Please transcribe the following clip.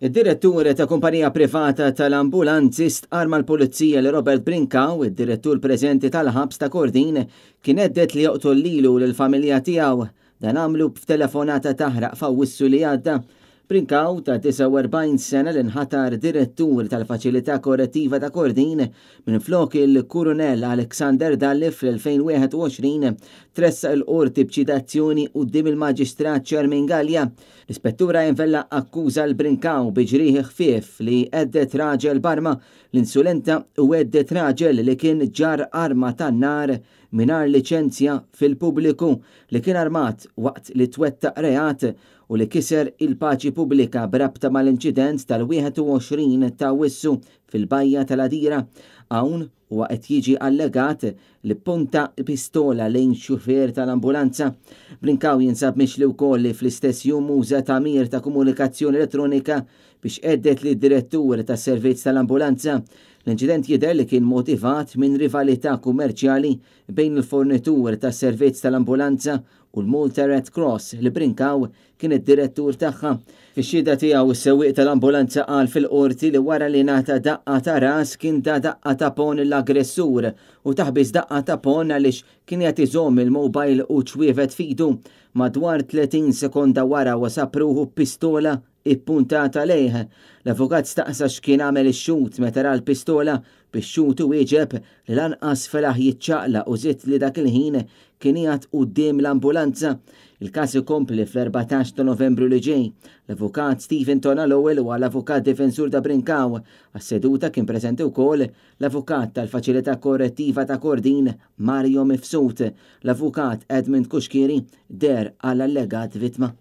Id-direttur ta' kumpanija privata tal ambulanzist stqar pulizija li Robert Brinkaw, id-direttur preżenti tal-ħabs ta' Kordin, kien eddet li joqtol lilu l-familja tiegħu dan għamlu f'telefonata taħraq fawissu li għadda Brinkaw ta' 49 sena l-inħatar direttur tal-Faċilità Korrettiva ta' Kordin minn flok il-Kurunel Alexander Dalli fl-2021 tressa l-qorti bċitazzjoni u dim il-Maġistrat Ċermin Galja. L-ispettura jenvella akkuża l brinkaw biġriħ ħfief li eddet raġel barma l-insulenta u eddet raġel li kien ġar arma tan-nar minar licenzja fil-pubbliku li kien armat waqt li twettaq reat u li kiser il-paċi pubblika brabta mal-inċident tal-21 ta' wissu fil-bajja tal-adira hawn u qed jiġi allegat li punta pistola lejn xufier tal-ambulanza. Blinkaw jinsab mixli wkoll li fl-istess jum ta' mir ta' komunikazzjoni elettronika biex eddet li direttur tas servizz tal-ambulanza L-inċident jidher li kien motivat minn rivalità kummerċjali bejn il-fornitur tas servizz tal-ambulanza u l multa Red Cross li brinkaw kien id-direttur tagħha. fix xieda tiegħu is-sewwieq tal-ambulanza qal fil-qorti li wara li nata daqqa ta' ras kien ta' daqqa ta' pon l-aggressur u taħbis daqqa ta' pon għaliex kien qed iżomm il-mobile u ċwievet fidu madwar 30 sekonda wara wasab pistola ippuntata lejh. L-avukat staqsa x'kien għamel ix-xut meta ra l-pistola biex xutu wieġeb li lanqas felaħ jitċaqla u zitt li dak il-ħin kien jgħat u l-ambulanza. Il-kas ikompli fl-14 ta' novembru li ġej. L-avukat Stephen Tona Lowell u l-avukat defensur ta' Brinkaw. Għas-seduta kien prezenti wkoll l-avukat tal-Faċilità Korrettiva ta' Kordin Mario Mifsut, l-avukat Edmund Kuxkiri der għall-allegat vitma.